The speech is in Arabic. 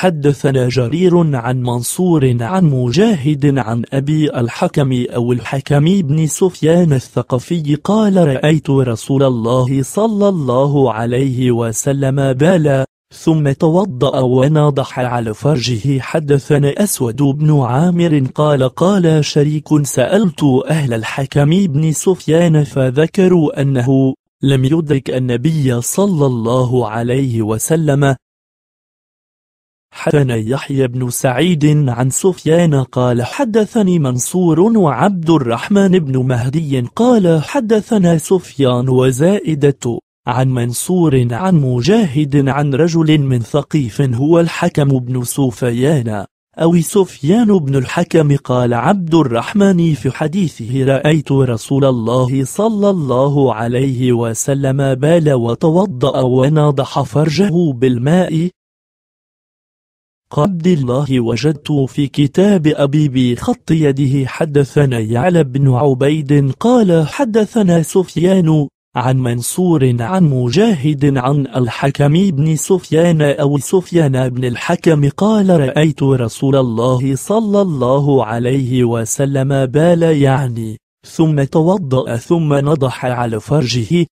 حدثنا جرير عن منصور عن مجاهد عن أبي الحكم أو الحكم بن سفيان الثقفي قال رأيت رسول الله صلى الله عليه وسلم بالا ثم توضأ ونضح على فرجه حدثنا أسود بن عامر قال قال شريك سألت أهل الحكم بن سفيان فذكروا أنه لم يدرك النبي صلى الله عليه وسلم حدثنا يحيى بن سعيد عن سفيان قال حدثني منصور وعبد الرحمن بن مهدي قال حدثنا سفيان وزائدة عن منصور عن مجاهد عن رجل من ثقيف هو الحكم بن سفيان أو سفيان بن الحكم قال عبد الرحمن في حديثه رأيت رسول الله صلى الله عليه وسلم بال وتوضأ ونضح فرجه بالماء قبد الله وجدت في كتاب أبي بخط يده حدثنا يعلى بن عبيد قال حدثنا سفيان عن منصور عن مجاهد عن الحكم بن سفيان أو سفيان بن الحكم قال رأيت رسول الله صلى الله عليه وسلم بال يعني ثم توضأ ثم نضح على فرجه